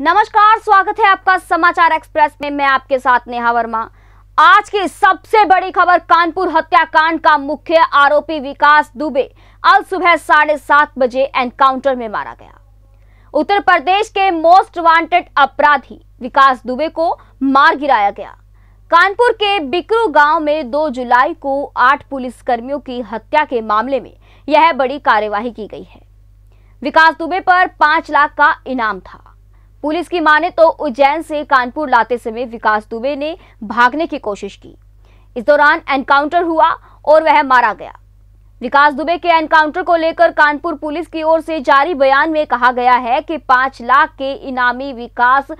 नमस्कार स्वागत है आपका समाचार एक्सप्रेस में मैं आपके साथ नेहा वर्मा आज की सबसे बड़ी खबर कानपुर हत्याकांड का मुख्य आरोपी विकास दुबे आज सुबह साढ़े सात बजे एनकाउंटर में मारा गया उत्तर प्रदेश के मोस्ट वांटेड अपराधी विकास दुबे को मार गिराया गया कानपुर के बिकरू गांव में 2 जुलाई को आठ पुलिसकर्मियों की हत्या के मामले में यह बड़ी कार्यवाही की गई है विकास दुबे पर पांच लाख का इनाम था पुलिस की माने तो उज्जैन से कानपुर लाते समय विकास दुबे ने भागने की कोशिश की इस दौरान एनकाउंटर हुआ और वह मारा गया विकास दुबे के एनकाउंटर को लेकर कानपुर पुलिस की ओर से जारी बयान में कहा गया है कि पांच लाख के इनामी विकास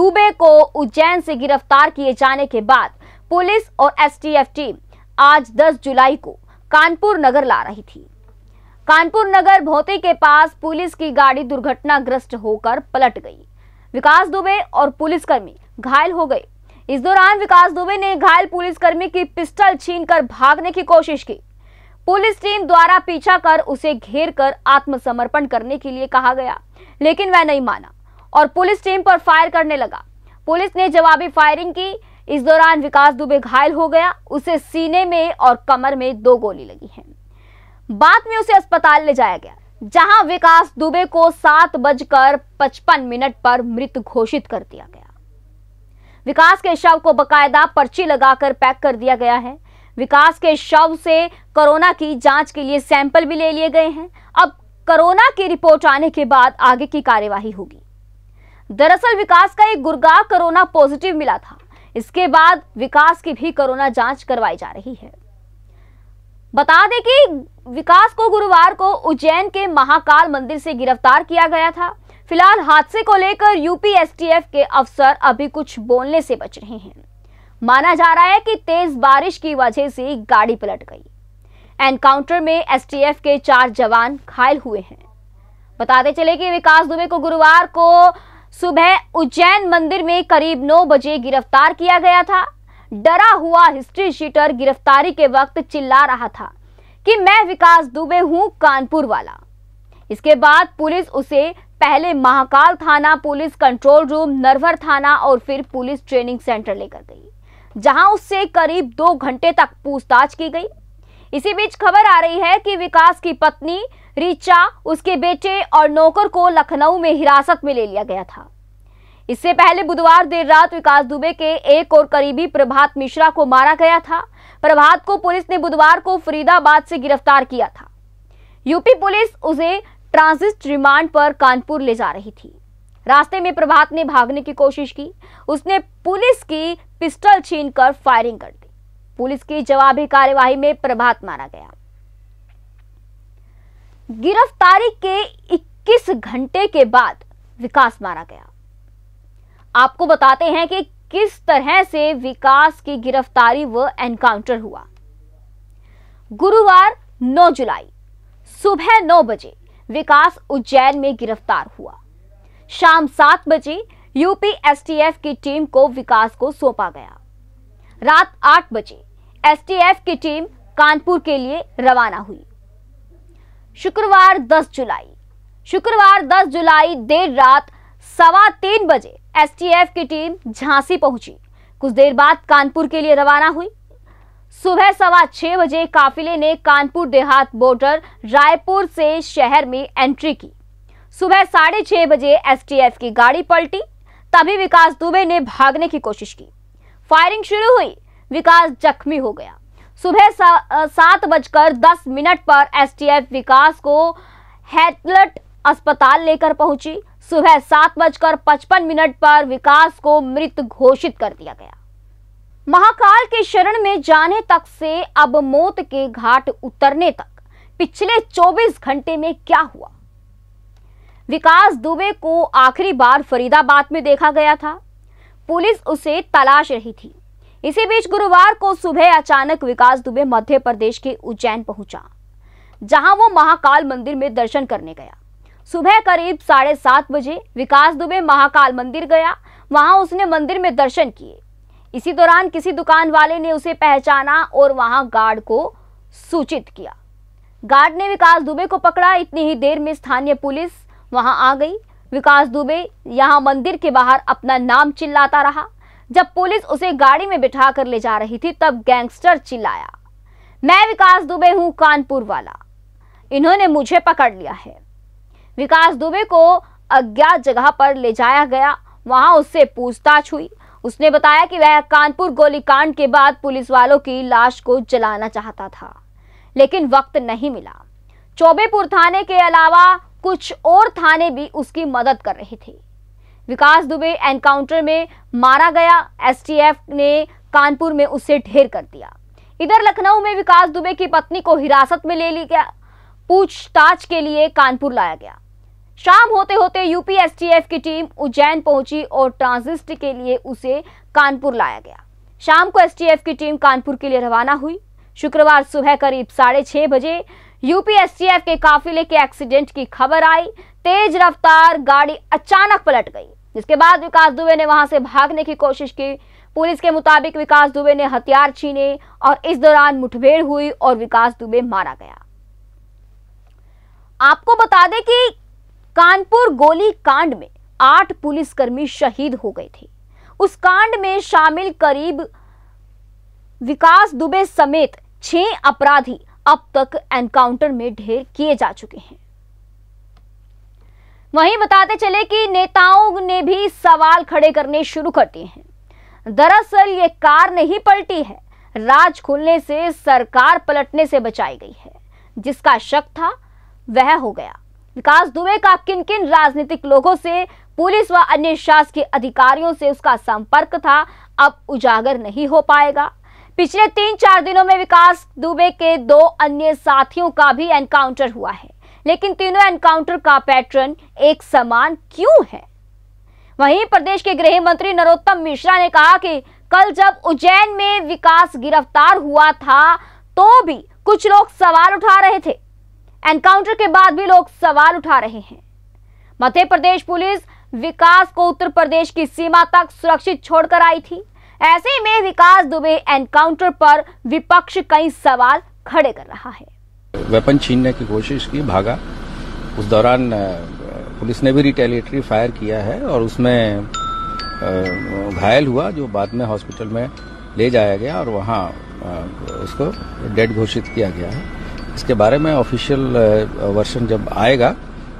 दुबे को उज्जैन से गिरफ्तार किए जाने के बाद पुलिस और एसटीएफ टीम आज 10 जुलाई को कानपुर नगर ला रही थी कानपुर नगर भोते के पास पुलिस की गाड़ी दुर्घटनाग्रस्त होकर पलट गई विकास दुबे और पुलिसकर्मी घायल हो गए इस दौरान विकास दुबे ने घायल पुलिसकर्मी की पिस्टल छीनकर भागने की कोशिश की पुलिस टीम द्वारा पीछा कर उसे घेर कर आत्मसमर्पण करने के लिए कहा गया लेकिन वह नहीं माना और पुलिस टीम पर फायर करने लगा पुलिस ने जवाबी फायरिंग की इस दौरान विकास दुबे घायल हो गया उसे सीने में और कमर में दो गोली लगी है बाद में उसे अस्पताल ले जाया गया जहां विकास दुबे को सात बजकर पचपन मिनट पर मृत घोषित कर दिया गया विकास के शव को बकायदा पर्ची लगाकर पैक कर दिया गया है विकास के शव से कोरोना की जांच के लिए सैंपल भी ले लिए गए हैं अब कोरोना की रिपोर्ट आने के बाद आगे की कार्यवाही होगी दरअसल विकास का एक गुर्गा कोरोना पॉजिटिव मिला था इसके बाद विकास की भी कोरोना जांच करवाई जा रही है बता दें कि विकास को गुरुवार को उज्जैन के महाकाल मंदिर से गिरफ्तार किया गया था फिलहाल हादसे को लेकर यूपी के अफसर अभी कुछ बोलने से बच रहे हैं माना जा रहा है कि तेज बारिश की वजह से गाड़ी पलट गई एनकाउंटर में एसटीएफ के चार जवान घायल हुए हैं बताते चले कि विकास दुबे को गुरुवार को सुबह उज्जैन मंदिर में करीब 9 बजे गिरफ्तार किया गया था डरा हुआ हिस्ट्री शीटर गिरफ्तारी के वक्त चिल्ला रहा था कि मैं विकास दुबे हूं कानपुर वाला इसके बाद पुलिस उसे पहले महाकाल थाना पुलिस कंट्रोल रूम नरवर थाना और फिर पुलिस ट्रेनिंग सेंटर लेकर गई जहां उससे करीब दो घंटे तक पूछताछ की गई इसी बीच खबर आ रही है कि विकास की पत्नी रिचा उसके बेटे और नौकर को लखनऊ में हिरासत में ले लिया गया था इससे पहले बुधवार देर रात विकास दुबे के एक और करीबी प्रभात मिश्रा को मारा गया था प्रभात को पुलिस ने बुधवार को फरीदाबाद से गिरफ्तार किया था यूपी पुलिस उसे ट्रांसिस्ट रिमांड पर कानपुर ले जा रही थी रास्ते में प्रभात ने भागने की कोशिश की उसने पुलिस की पिस्टल छीनकर फायरिंग कर दी पुलिस की जवाबी कार्यवाही में प्रभात मारा गया गिरफ्तारी के 21 घंटे के बाद विकास मारा गया आपको बताते हैं कि किस तरह से विकास की गिरफ्तारी व एनकाउंटर हुआ गुरुवार 9 जुलाई सुबह 9 बजे विकास उज्जैन में गिरफ्तार हुआ शाम 7 बजे यूपी एसटीएफ की टीम को विकास को सौंपा गया रात 8 बजे एसटीएफ की टीम कानपुर के लिए रवाना हुई शुक्रवार 10 जुलाई शुक्रवार 10 जुलाई देर रात सवा तीन बजे एसटीएफ की टीम झांसी पहुंची कुछ देर बाद कानपुर के लिए रवाना हुई सुबह सवा छह बजे काफिले ने कानपुर देहात बॉर्डर रायपुर से शहर में एंट्री की सुबह साढ़े छह बजे एसटीएफ की गाड़ी पलटी तभी विकास दुबे ने भागने की कोशिश की फायरिंग शुरू हुई विकास जख्मी हो गया सुबह सात बजकर दस मिनट पर एसटीएफ विकास को हेटलट अस्पताल लेकर पहुंची सुबह सात बजकर पचपन मिनट पर विकास को मृत घोषित कर दिया गया महाकाल के शरण में जाने तक से अब मौत के घाट उतरने तक पिछले 24 घंटे में क्या हुआ विकास दुबे को आखिरी बार फरीदाबाद में देखा गया था पुलिस उसे तलाश रही थी इसी बीच गुरुवार को सुबह अचानक विकास दुबे मध्य प्रदेश के उज्जैन पहुंचा जहां वो महाकाल मंदिर में दर्शन करने गया सुबह करीब साढ़े सात बजे विकास दुबे महाकाल मंदिर गया वहां उसने मंदिर में दर्शन किए इसी दौरान किसी दुकान वाले ने उसे पहचाना और वहां गार्ड को सूचित किया गार्ड ने विकास दुबे को पकड़ा इतनी ही देर में स्थानीय पुलिस वहां आ गई विकास दुबे यहां मंदिर के बाहर अपना नाम चिल्लाता रहा जब पुलिस उसे गाड़ी में बिठा कर ले जा रही थी तब गैंगस्टर चिल्लाया मैं विकास दुबे हूं कानपुर वाला इन्होंने मुझे पकड़ लिया है विकास दुबे को अज्ञात जगह पर ले जाया गया वहां उससे पूछताछ हुई उसने बताया कि वह कानपुर गोलीकांड के बाद पुलिस वालों की लाश को जलाना चाहता था लेकिन वक्त नहीं मिला चौबेपुर थाने के अलावा कुछ और थाने भी उसकी मदद कर रहे थे विकास दुबे एनकाउंटर में मारा गया एसटीएफ ने कानपुर में उसे ढेर कर दिया इधर लखनऊ में विकास दुबे की पत्नी को हिरासत में ले लिया गया पूछताछ के लिए कानपुर लाया गया शाम होते होते यूपीएसटीएफ की टीम उज्जैन पहुंची और ट्रांजिस्ट के लिए उसे कानपुर लाया गया शाम को एसटीएफ की टीम कानपुर के लिए रवाना हुई शुक्रवार सुबह करीब साढ़े छह बजे यूपीएसटीएफ के काफिले के एक्सीडेंट की खबर आई तेज रफ्तार गाड़ी अचानक पलट गई जिसके बाद विकास दुबे ने वहां से भागने की कोशिश की पुलिस के मुताबिक विकास दुबे ने हथियार छीने और इस दौरान मुठभेड़ हुई और विकास दुबे मारा गया आपको बता दें कि कानपुर गोली कांड में आठ पुलिसकर्मी शहीद हो गए थे उस कांड में शामिल करीब विकास दुबे समेत छह अपराधी अब तक एनकाउंटर में ढेर किए जा चुके हैं वहीं बताते चले कि नेताओं ने भी सवाल खड़े करने शुरू कर दिए हैं दरअसल ये कार नहीं पलटी है राज खुलने से सरकार पलटने से बचाई गई है जिसका शक था वह हो गया विकास दुबे का किन किन राजनीतिक लोगों से पुलिस व अन्य शासकीय अधिकारियों से उसका संपर्क था अब उजागर नहीं हो पाएगा पिछले तीन चार दिनों में विकास दुबे के दो अन्य साथियों का भी एनकाउंटर हुआ है लेकिन तीनों एनकाउंटर का पैटर्न एक समान क्यों है वहीं प्रदेश के गृह मंत्री नरोत्तम मिश्रा ने कहा कि कल जब उज्जैन में विकास गिरफ्तार हुआ था तो भी कुछ लोग सवाल उठा रहे थे एनकाउंटर के बाद भी लोग सवाल उठा रहे हैं मध्य प्रदेश पुलिस विकास को उत्तर प्रदेश की सीमा तक सुरक्षित छोड़कर आई थी ऐसे में विकास दुबे एनकाउंटर पर विपक्ष कई सवाल खड़े कर रहा है वेपन छीनने की कोशिश की भागा उस दौरान पुलिस ने भी रिटेलिएटरी फायर किया है और उसमें घायल हुआ जो बाद में हॉस्पिटल में ले जाया गया और वहाँ उसको डेड घोषित किया गया है इसके बारे में ऑफिशियल वर्षन जब आएगा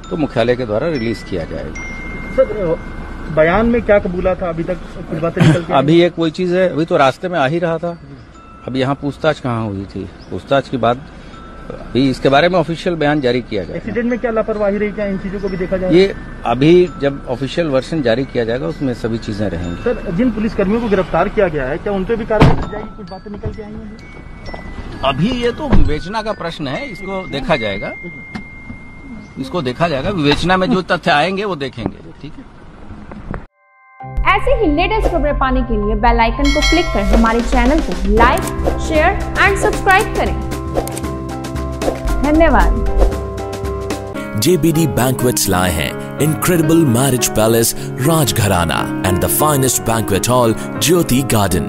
तो मुख्यालय के द्वारा रिलीज किया जाएगा सर बयान में क्या कबूला था अभी तक कुछ बातें निकल अभी एक वही चीज है अभी तो रास्ते में आ ही रहा था अब यहाँ पूछताछ कहाँ हुई थी पूछताछ के बाद अभी इसके बारे में ऑफिशियल बयान जारी किया जाएगा एक्सीडेंट में क्या लापरवाही रही क्या इन चीजों को भी देखा जाए ये अभी जब ऑफिशियल वर्षन जारी किया जाएगा उसमें सभी चीजें रहेंगी सर जिन पुलिस कर्मियों को गिरफ्तार किया गया है क्या उन पर भी कार्रवाई की जाएगी कुछ बातें निकल के आई अभी ये तो विवेचना का प्रश्न है इसको देखा जाएगा इसको देखा जाएगा विवेचना में जो तथ्य आएंगे वो देखेंगे ठीक है ऐसे ही लेटेस्ट खबरें पाने के लिए बेल आइकन को क्लिक कर हमारे चैनल को लाइक शेयर एंड सब्सक्राइब करें धन्यवाद JBD Banquets लाए हैं incredible marriage palace Rajgharana and the finest banquet hall Jyoti Garden